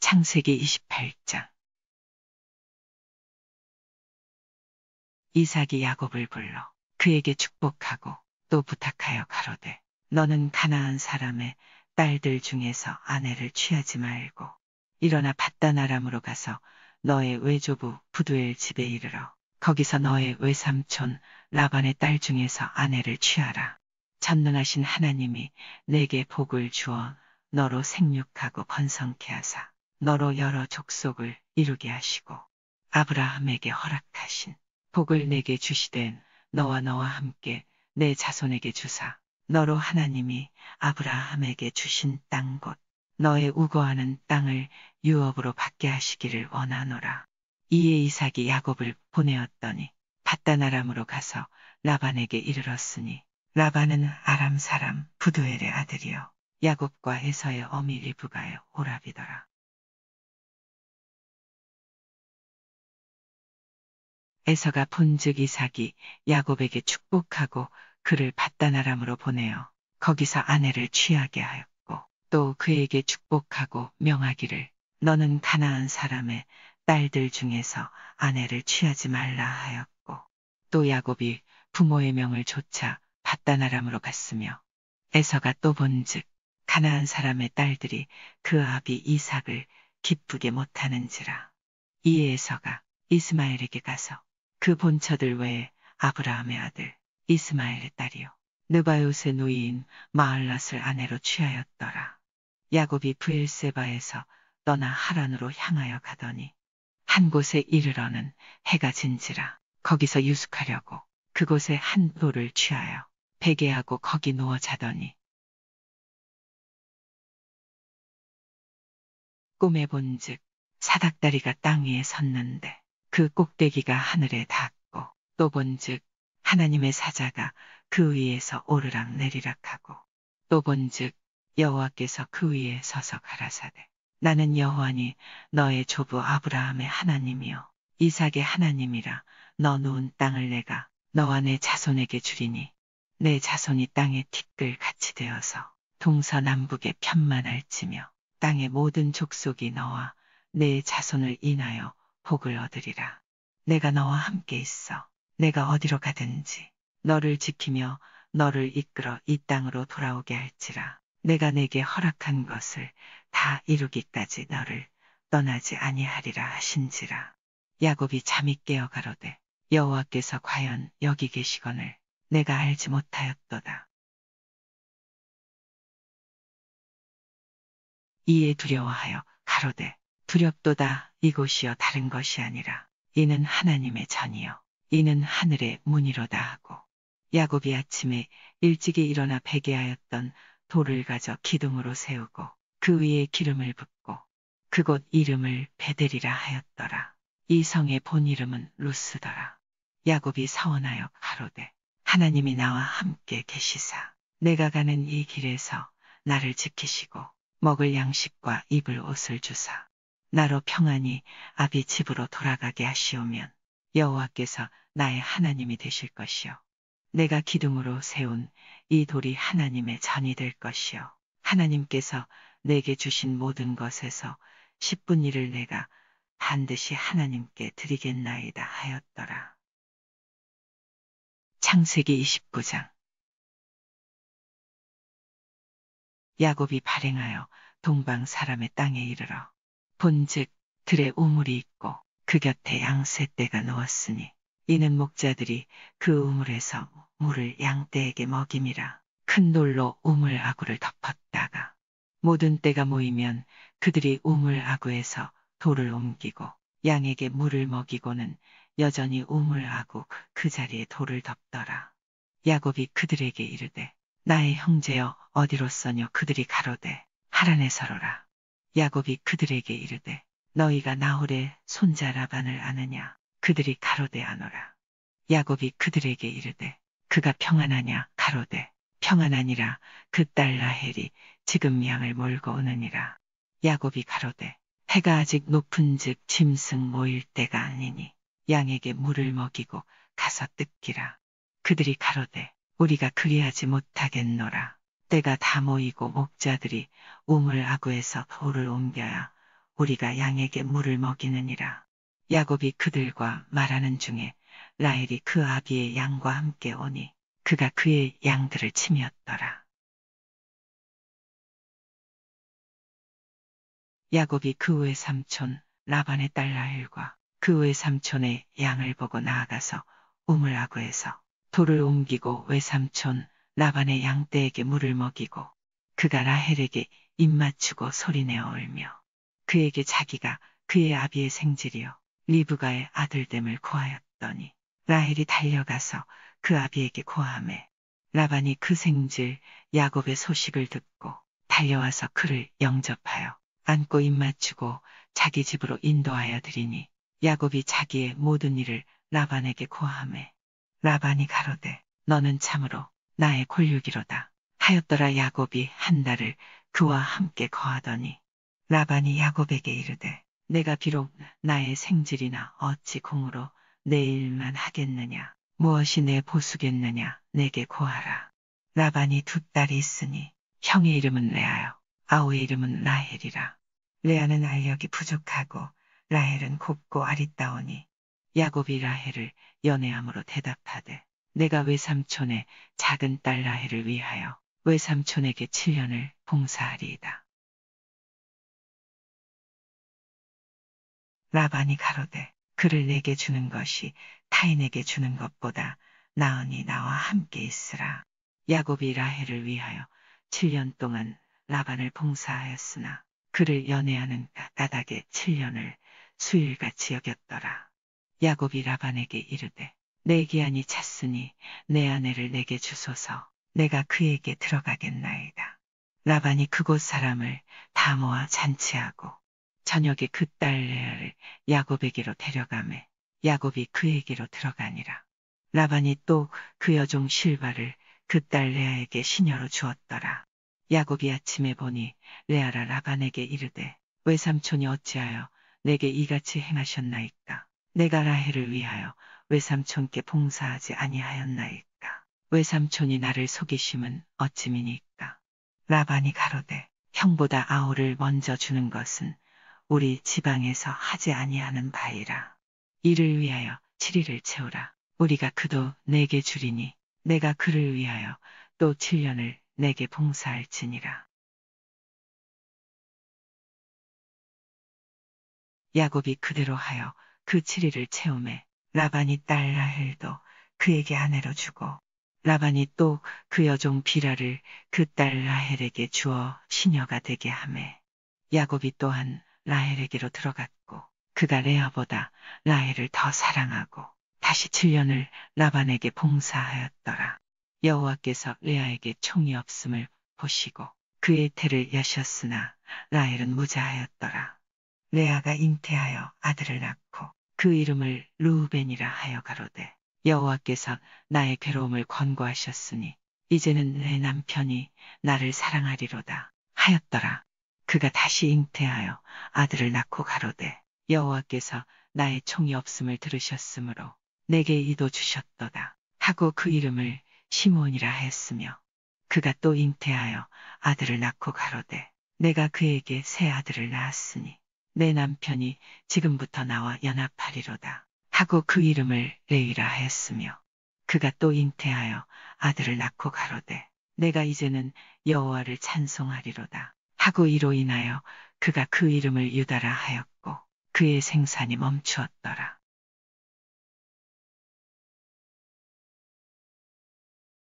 창세기 28장 이삭이 야곱을 불러 그에게 축복하고 또 부탁하여 가로되 너는 가나한 사람의 딸들 중에서 아내를 취하지 말고 일어나 바다나람으로 가서 너의 외조부 부두엘 집에 이르러 거기서 너의 외삼촌 라반의 딸 중에서 아내를 취하라. 전능하신 하나님이 내게 복을 주어 너로 생육하고 번성케 하사 너로 여러 족속을 이루게 하시고 아브라함에게 허락하신 복을 내게 주시된 너와 너와 함께 내 자손에게 주사 너로 하나님이 아브라함에게 주신 땅곳 너의 우거하는 땅을 유업으로 받게 하시기를 원하노라. 이에 이삭이 야곱을 보내었더니 바다나람으로 가서 라반에게 이르렀으니 라반은 아람 사람 부두엘의 아들이요 야곱과 에서의 어미 리브가의 오랍이더라. 에서가 본즉 이삭이 야곱에게 축복하고 그를 바다나람으로 보내어 거기서 아내를 취하게 하였고 또 그에게 축복하고 명하기를 너는 가나한 사람의 딸들 중에서 아내를 취하지 말라 하였고 또 야곱이 부모의 명을 조차 바다나람으로 갔으며 에서가 또 본즉 가나한 사람의 딸들이 그 아비 이삭을 기쁘게 못하는지라 이에 에서가 이스마엘에게 가서 그 본처들 외에 아브라함의 아들 이스마엘의 딸이요 느바요의 노인 마을랏을 아내로 취하였더라. 야곱이 브엘세바에서 떠나 하란으로 향하여 가더니 한 곳에 이르러는 해가 진지라 거기서 유숙하려고 그곳에 한 돌을 취하여 베개하고 거기 누워 자더니 꿈에 본즉 사닥다리가 땅 위에 섰는데 그 꼭대기가 하늘에 닿고 또 본즉 하나님의 사자가 그 위에서 오르락 내리락하고 또 본즉 여호와께서 그 위에 서서 가라사대 나는 여호와니 너의 조부 아브라함의 하나님이요 이삭의 하나님이라 너 놓은 땅을 내가 너와 내 자손에게 주리니 내 자손이 땅의 티끌 같이 되어서 동서남북에 편만할지며 땅의 모든 족속이 너와 내 자손을 인하여 복을 얻으리라. 내가 너와 함께 있어. 내가 어디로 가든지 너를 지키며 너를 이끌어 이 땅으로 돌아오게 할지라. 내가 내게 허락한 것을 다 이루기까지 너를 떠나지 아니하리라 하신지라. 야곱이 잠이 깨어 가로되 여호와께서 과연 여기 계시거늘 내가 알지 못하였도다. 이에 두려워하여 가로되 두렵도다 이곳이여 다른 것이 아니라 이는 하나님의 전이요 이는 하늘의 문이로다 하고 야곱이 아침에 일찍이 일어나 베개하였던 돌을 가져 기둥으로 세우고 그 위에 기름을 붓고 그곳 이름을 베델이라 하였더라. 이 성의 본 이름은 루스더라. 야곱이 서원하여 가로되 하나님이 나와 함께 계시사 내가 가는 이 길에서 나를 지키시고 먹을 양식과 입을 옷을 주사 나로 평안히 아비 집으로 돌아가게 하시오면 여호와께서 나의 하나님이 되실 것이요. 내가 기둥으로 세운 이 돌이 하나님의 전이 될 것이요. 하나님께서 내게 주신 모든 것에서 10분 일을 내가 반드시 하나님께 드리겠나이다 하였더라. 창세기 29장 야곱이 발행하여 동방 사람의 땅에 이르러 본즉 들의 우물이 있고 그 곁에 양새떼가 누웠으니 이는 목자들이 그 우물에서 물을 양떼에게 먹임이라 큰 돌로 우물 아구를 덮었다가 모든 떼가 모이면 그들이 우물 아구에서 돌을 옮기고 양에게 물을 먹이고는 여전히 우물 아구 그 자리에 돌을 덮더라 야곱이 그들에게 이르되 나의 형제여 어디로 써뇨 그들이 가로되 하란에 서로라 야곱이 그들에게 이르되 너희가 나홀의 손자 라반을 아느냐 그들이 가로되 아노라 야곱이 그들에게 이르되 그가 평안하냐 가로되 평안하니라 그 딸 라헬이 지금 양을 몰고 오느니라 야곱이 가로되 해가 아직 높은즉 짐승 모일 때가 아니니 양에게 물을 먹이고 가서 뜯기라 그들이 가로되 우리가 그리하지 못하겠노라 때가 다 모이고 목자들이 우물 아구에서 돌을 옮겨야 우리가 양에게 물을 먹이느니라. 야곱이 그들과 말하는 중에 라헬이 그 아비의 양과 함께 오니 그가 그의 양들을 치미었더라. 야곱이 그 후의 삼촌 라반의 딸 라헬과 그 후의 삼촌의 양을 보고 나아가서 우물 아구에서 돌을 옮기고 외삼촌 라반의 양떼에게 물을 먹이고 그가 라헬에게 입 맞추고 소리내어 울며 그에게 자기가 그의 아비의 생질이요 리브가의 아들됨을 고하였더니 라헬이 달려가서 그 아비에게 고함해 라반이 그 생질 야곱의 소식을 듣고 달려와서 그를 영접하여 안고 입 맞추고 자기 집으로 인도하여 드리니 야곱이 자기의 모든 일을 라반에게 고함해 라반이 가로되 너는 참으로 나의 골육이로다. 하였더라 야곱이 한 달을 그와 함께 거하더니 라반이 야곱에게 이르되 내가 비록 나의 생질이나 어찌 공으로 내 일만 하겠느냐 무엇이 내 보수겠느냐 내게 고하라. 라반이 두 딸이 있으니 형의 이름은 레아요 아우의 이름은 라헬이라. 레아는 알력이 부족하고 라헬은 곱고 아리따오니 야곱이 라헬을 연애함으로 대답하되 내가 외삼촌의 작은 딸 라헬을 위하여 외삼촌에게 7년을 봉사하리이다. 라반이 가로되 그를 내게 주는 것이 타인에게 주는 것보다 나은이 나와 함께 있으라. 야곱이 라헬을 위하여 7년 동안 라반을 봉사하였으나 그를 연애하는 까닭에 7년을 수일같이 여겼더라. 야곱이 라반에게 이르되 내 기한이 찼으니 내 아내를 내게 주소서 내가 그에게 들어가겠나이다. 라반이 그곳 사람을 다 모아 잔치하고 저녁에 그 딸 레아를 야곱에게로 데려가매 야곱이 그에게로 들어가니라. 라반이 또 그 여종 실바를 그 딸 레아에게 시녀로 주었더라. 야곱이 아침에 보니 레아라 라반에게 이르되 외삼촌이 어찌하여 내게 이같이 행하셨나이까. 내가 라헬을 위하여 외삼촌께 봉사하지 아니하였나이까. 외삼촌이 나를 속이심은 어찌미니까. 라반이 가로되 형보다 아우를 먼저 주는 것은 우리 지방에서 하지 아니하는 바이라. 이를 위하여 칠일을 채우라. 우리가 그도 내게 주리니 내가 그를 위하여 또 7년을 내게 봉사할지니라. 야곱이 그대로 하여 그 7일을 채우매 라반이 딸 라헬도 그에게 아내로 주고 라반이 또 그 여종 비라를 그 딸 라헬에게 주어 시녀가 되게 하매 야곱이 또한 라헬에게로 들어갔고 그가 레아보다 라헬을 더 사랑하고 다시 7년을 라반에게 봉사하였더라. 여호와께서 레아에게 총이 없음을 보시고 그의 태를 여셨으나 라헬은 무자하였더라. 레아가 잉태하여 아들을 낳고 그 이름을 루벤이라 하여 가로되 여호와께서 나의 괴로움을 권고하셨으니 이제는 내 남편이 나를 사랑하리로다 하였더라. 그가 다시 잉태하여 아들을 낳고 가로되 여호와께서 나의 총이 없음을 들으셨으므로 내게 이도 주셨도다 하고 그 이름을 시몬이라 했으며 그가 또 잉태하여 아들을 낳고 가로되 내가 그에게 새 아들을 낳았으니 내 남편이 지금부터 나와 연합하리로다. 하고 그 이름을 레이라 했으며 그가 또 잉태하여 아들을 낳고 가로되 내가 이제는 여호와를 찬송하리로다. 하고 이로 인하여 그가 그 이름을 유다라 하였고 그의 생산이 멈추었더라.